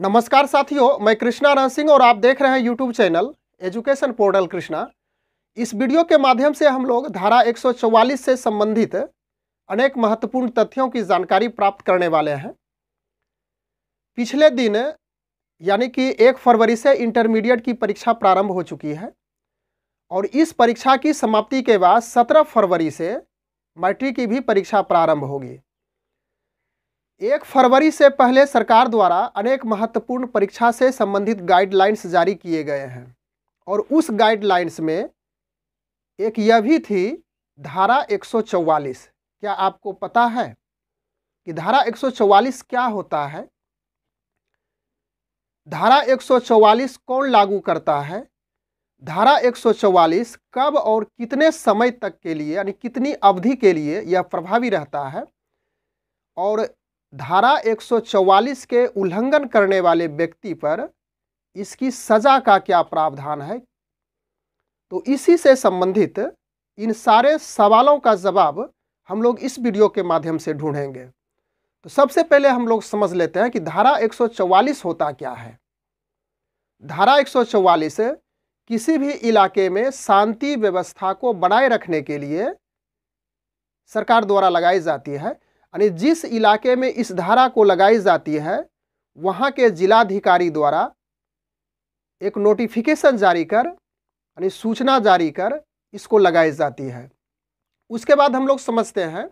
नमस्कार साथियों मैं कृष्णा रण सिंह और आप देख रहे हैं YouTube channel Education Portal Krishna इस वीडियो के माध्यम से हम लोग धारा 144 से संबंधित अनेक महत्वपूर्ण तथ्यों की जानकारी प्राप्त करने वाले हैं पिछले दिन यानी कि एक फरवरी से इंटरमीडिएट की परीक्षा प्रारंभ हो चुकी है और इस परीक्षा की समाप्ति के बाद सत्रह फरवरी से मैट्रिक की भी परीक्षा प्रारंभ होगी एक फरवरी से पहले सरकार द्वारा अनेक महत्वपूर्ण परीक्षा से संबंधित गाइडलाइंस जारी किए गए हैं और उस गाइडलाइंस में एक यह भी थी धारा 144 क्या आपको पता है कि धारा 144 क्या होता है धारा 144 कौन लागू करता है धारा 144 कब और कितने समय तक के लिए यानी कितनी अवधि के लिए यह प्रभावी रहता है और धारा 144 के उल्लंघन करने वाले व्यक्ति पर इसकी सजा का क्या प्रावधान है तो इसी से संबंधित इन सारे सवालों का जवाब हम लोग इस वीडियो के माध्यम से ढूंढेंगे तो सबसे पहले हम लोग समझ लेते हैं कि धारा 144 होता क्या है धारा 144 किसी भी इलाके में शांति व्यवस्था को बनाए रखने के लिए सरकार द्वारा लगाई जाती है यानी जिस इलाके में इस धारा को लगाई जाती है वहाँ के जिलाधिकारी द्वारा एक नोटिफिकेशन जारी कर यानी सूचना जारी कर इसको लगाई जाती है उसके बाद हम लोग समझते हैं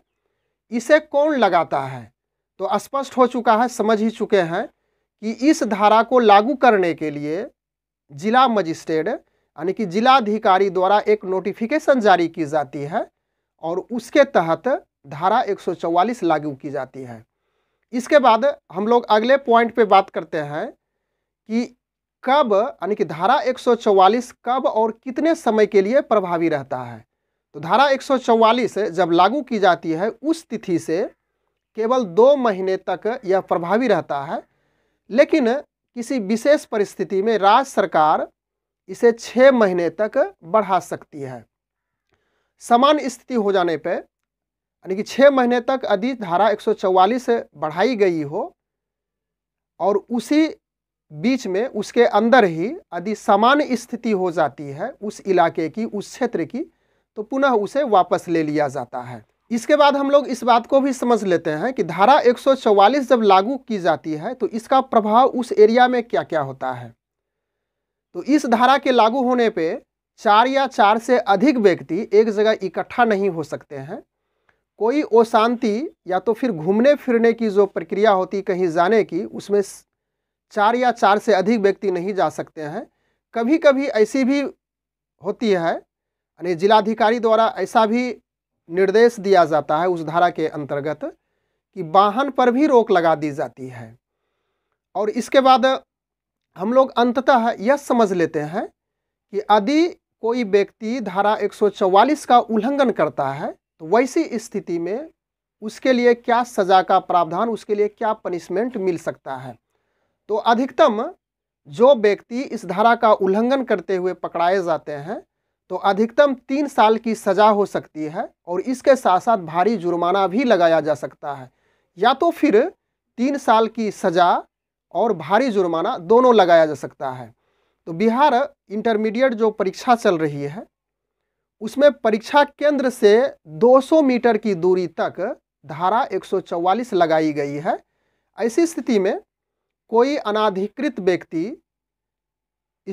इसे कौन लगाता है तो स्पष्ट हो चुका है समझ ही चुके हैं कि इस धारा को लागू करने के लिए जिला मजिस्ट्रेट यानी कि जिलाधिकारी द्वारा एक नोटिफिकेशन जारी की जाती है और उसके तहत धारा 144 लागू की जाती है इसके बाद हम लोग अगले पॉइंट पे बात करते हैं कि कब यानी कि धारा 144 कब और कितने समय के लिए प्रभावी रहता है तो धारा 144 जब लागू की जाती है उस तिथि से केवल दो महीने तक यह प्रभावी रहता है लेकिन किसी विशेष परिस्थिति में राज्य सरकार इसे छः महीने तक बढ़ा सकती है समान स्थिति हो जाने पर यानी कि छः महीने तक यदि धारा 144 बढ़ाई गई हो और उसी बीच में उसके अंदर ही यदि समान स्थिति हो जाती है उस इलाके की उस क्षेत्र की तो पुनः उसे वापस ले लिया जाता है इसके बाद हम लोग इस बात को भी समझ लेते हैं कि धारा 144 जब लागू की जाती है तो इसका प्रभाव उस एरिया में क्या क्या होता है तो इस धारा के लागू होने पे चार या चार से अधिक व्यक्ति एक जगह इकट्ठा नहीं हो सकते हैं कोई शांति या तो फिर घूमने फिरने की जो प्रक्रिया होती कहीं जाने की उसमें चार या चार से अधिक व्यक्ति नहीं जा सकते हैं कभी कभी ऐसी भी होती है यानी जिलाधिकारी द्वारा ऐसा भी निर्देश दिया जाता है उस धारा के अंतर्गत कि वाहन पर भी रोक लगा दी जाती है और इसके बाद हम लोग अंततः यह समझ लेते हैं कि यदि कोई व्यक्ति धारा 144 का उल्लंघन करता है तो वैसी स्थिति में उसके लिए क्या सज़ा का प्रावधान उसके लिए क्या पनिशमेंट मिल सकता है तो अधिकतम जो व्यक्ति इस धारा का उल्लंघन करते हुए पकड़ाए जाते हैं तो अधिकतम तीन साल की सज़ा हो सकती है और इसके साथ साथ भारी जुर्माना भी लगाया जा सकता है या तो फिर तीन साल की सज़ा और भारी जुर्माना दोनों लगाया जा सकता है तो बिहार इंटरमीडिएट जो परीक्षा चल रही है उसमें परीक्षा केंद्र से 200 मीटर की दूरी तक धारा 144 लगाई गई है ऐसी स्थिति में कोई अनाधिकृत व्यक्ति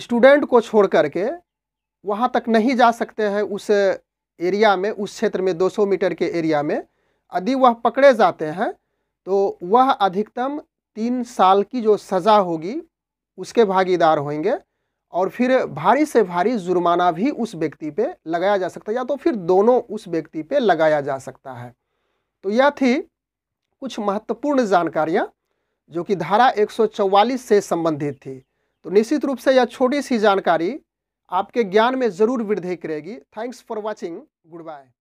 स्टूडेंट को छोड़ के वहाँ तक नहीं जा सकते हैं उस एरिया में उस क्षेत्र में 200 मीटर के एरिया में यदि वह पकड़े जाते हैं तो वह अधिकतम तीन साल की जो सज़ा होगी उसके भागीदार होंगे और फिर भारी से भारी जुर्माना भी उस व्यक्ति पे लगाया जा सकता है या तो फिर दोनों उस व्यक्ति पे लगाया जा सकता है तो यह थी कुछ महत्वपूर्ण जानकारियाँ जो कि धारा 144 से संबंधित थी तो निश्चित रूप से यह छोटी सी जानकारी आपके ज्ञान में ज़रूर वृद्धि करेगी thanks for watching good bye